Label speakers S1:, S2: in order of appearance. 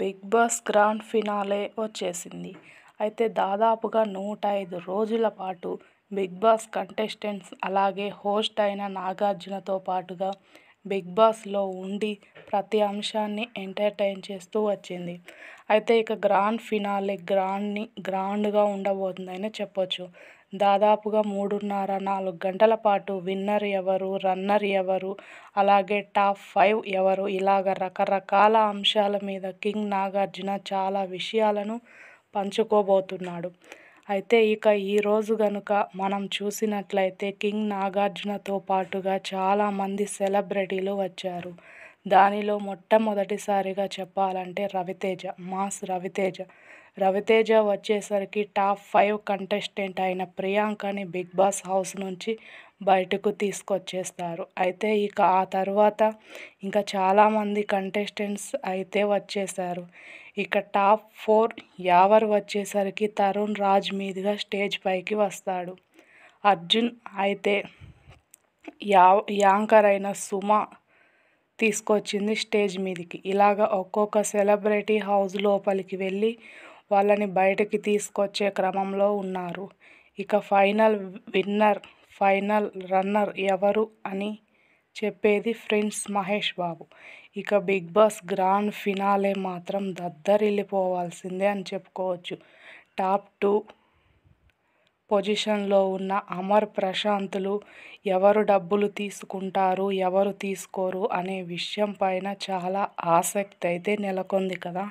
S1: big boss grand finale వచ్చేసింది అయితే దాదాపుగా నూట ఐదు రోజుల పాటు బిగ్ బాస్ కంటెస్టెంట్స్ అలాగే హోస్ట్ అయిన నాగార్జునతో పాటుగా బిగ్ బాస్లో ఉండి ప్రతి అంశాన్ని ఎంటర్టైన్ చేస్తూ వచ్చింది అయితే ఇక గ్రాండ్ ఫినాలే గ్రాండ్ని గ్రాండ్గా ఉండబోతుందని చెప్పొచ్చు దాదాపుగా మూడున్నర నాలుగు గంటల పాటు విన్నర్ ఎవరు రన్నర్ ఎవరు అలాగే టాప్ ఫైవ్ ఎవరు ఇలాగ రకరకాల అంశాల మీద కింగ్ నాగార్జున చాలా విషయాలను పంచుకోబోతున్నాడు అయితే ఇక ఈరోజు గనుక మనం చూసినట్లయితే కింగ్ నాగార్జునతో పాటుగా చాలామంది సెలబ్రిటీలు వచ్చారు దానిలో మొట్టమొదటిసారిగా చెప్పాలంటే రవితేజ మాస్ రవితేజ రవితేజ వచ్చేసరికి టాప్ ఫైవ్ కంటెస్టెంట్ అయిన ప్రియాంకని బిగ్ బాస్ హౌస్ నుంచి బయటకు తీసుకొచ్చేస్తారు అయితే ఇక ఆ తర్వాత ఇంకా చాలామంది కంటెస్టెంట్స్ అయితే వచ్చేసారు ఇక టాప్ ఫోర్ యావర్ వచ్చేసరికి తరుణ్ రాజ్ మీదుగా స్టేజ్ పైకి వస్తాడు అర్జున్ అయితే యా యాంకర్ అయిన సుమ తీసుకొచ్చింది స్టేజ్ మీదకి ఇలాగ ఒక్కొక్క సెలబ్రిటీ హౌస్ లోపలికి వెళ్ళి వాళ్ళని బయటకి తీసుకొచ్చే క్రమంలో ఉన్నారు ఇక ఫైనల్ విన్నర్ ఫైనల్ రన్నర్ ఎవరు అని చెప్పేది ఫ్రెండ్స్ మహేష్ బాబు ఇక బిగ్ బాస్ గ్రాండ్ ఫినాలే మాత్రం దద్దరిల్లిపోవాల్సిందే అని చెప్పుకోవచ్చు టాప్ టూ పొజిషన్లో ఉన్న అమర్ ప్రశాంతులు ఎవరు డబ్బులు తీసుకుంటారు ఎవరు తీసుకోరు అనే విషయం పైన చాలా ఆసక్తి అయితే నెలకొంది కదా